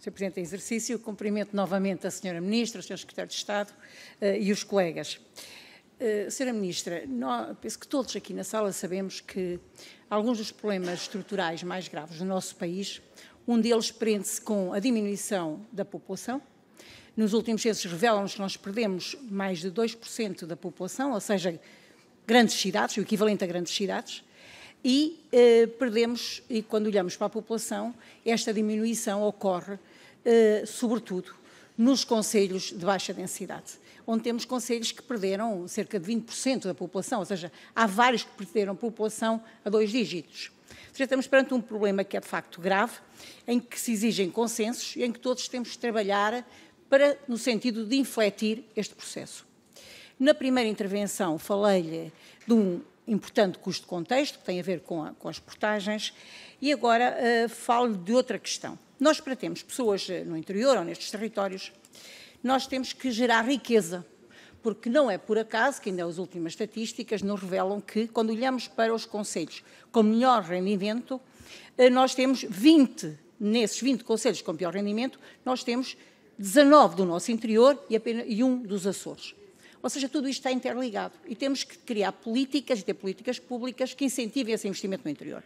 Sr. Presidente em exercício, cumprimento novamente a Sra. Ministra, o Sr. Secretário de Estado uh, e os colegas. Uh, Sra. Ministra, nós, penso que todos aqui na sala sabemos que alguns dos problemas estruturais mais graves do nosso país, um deles prende-se com a diminuição da população, nos últimos censos revelam-nos que nós perdemos mais de 2% da população, ou seja, grandes cidades, o equivalente a grandes cidades e eh, perdemos, e quando olhamos para a população, esta diminuição ocorre eh, sobretudo nos conselhos de baixa densidade, onde temos conselhos que perderam cerca de 20% da população, ou seja, há vários que perderam população a dois dígitos. Ou estamos perante um problema que é de facto grave, em que se exigem consensos e em que todos temos de trabalhar para, no sentido de infletir este processo. Na primeira intervenção falei-lhe de um importante custo de contexto, que tem a ver com, a, com as portagens, e agora uh, eh, falo de outra questão. Nós, para termos pessoas eh, no interior ou nestes territórios, nós temos que gerar riqueza, porque não é por acaso que ainda as últimas estatísticas nos revelam que, quando olhamos para os conselhos com melhor rendimento, eh, nós temos 20, nesses 20 conselhos com pior rendimento, nós temos 19 do nosso interior e, apenas, e um dos Açores. Ou seja, tudo isto está interligado e temos que criar políticas e ter políticas públicas que incentivem esse investimento no interior.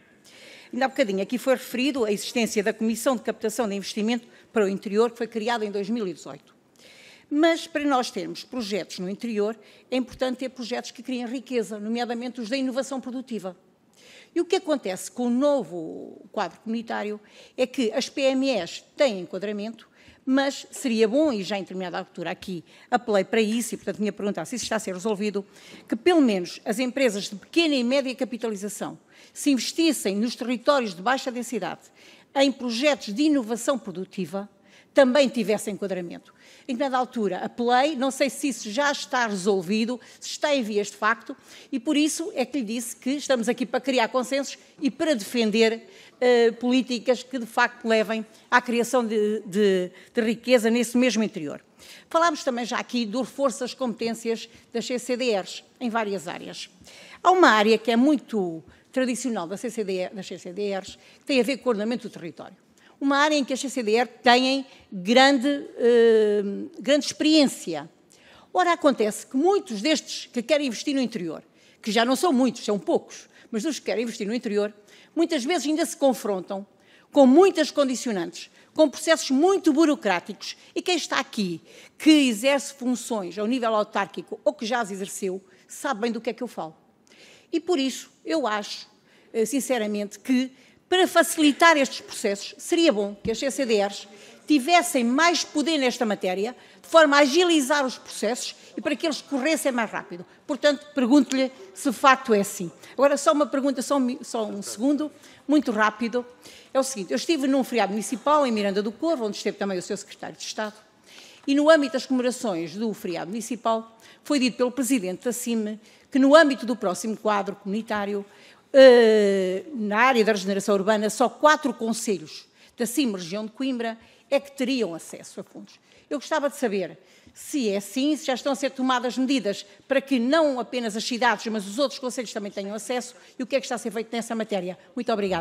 Ainda há bocadinho aqui foi referido a existência da Comissão de Captação de Investimento para o Interior, que foi criada em 2018. Mas para nós termos projetos no interior, é importante ter projetos que criem riqueza, nomeadamente os da inovação produtiva. E o que acontece com o novo quadro comunitário é que as PMEs têm enquadramento, mas seria bom, e já em determinada altura aqui apelei para isso, e portanto minha pergunta se isso está a ser resolvido, que pelo menos as empresas de pequena e média capitalização se investissem nos territórios de baixa densidade em projetos de inovação produtiva, também tivesse enquadramento. Em dada altura, apelei, não sei se isso já está resolvido, se está em vias de facto, e por isso é que lhe disse que estamos aqui para criar consensos e para defender uh, políticas que de facto levem à criação de, de, de riqueza nesse mesmo interior. Falámos também já aqui do reforço das competências das CCDRs em várias áreas. Há uma área que é muito tradicional das, das CCDRs que tem a ver com o ordenamento do território uma área em que as CCDR têm grande, eh, grande experiência. Ora, acontece que muitos destes que querem investir no interior, que já não são muitos, são poucos, mas dos que querem investir no interior, muitas vezes ainda se confrontam com muitas condicionantes, com processos muito burocráticos, e quem está aqui, que exerce funções ao nível autárquico ou que já as exerceu, sabe bem do que é que eu falo. E por isso, eu acho, eh, sinceramente, que para facilitar estes processos, seria bom que as CCDRs tivessem mais poder nesta matéria, de forma a agilizar os processos e para que eles corressem mais rápido. Portanto, pergunto-lhe se de facto é assim. Agora, só uma pergunta, só um, só um, segundo, muito rápido. É o seguinte, eu estive num feriado municipal em Miranda do Corvo, onde esteve também o seu secretário de Estado, e no âmbito das comemorações do feriado municipal, foi dito pelo presidente da CIME que no âmbito do próximo quadro comunitário eh, na área da regeneração urbana, só quatro conselhos da CIM, região de Coimbra, é que teriam acesso a fundos. Eu gostava de saber se é assim, se já estão a ser tomadas medidas para que não apenas as cidades, mas os outros conselhos também tenham acesso e o que é que está a ser feito nessa matéria. Muito obrigada.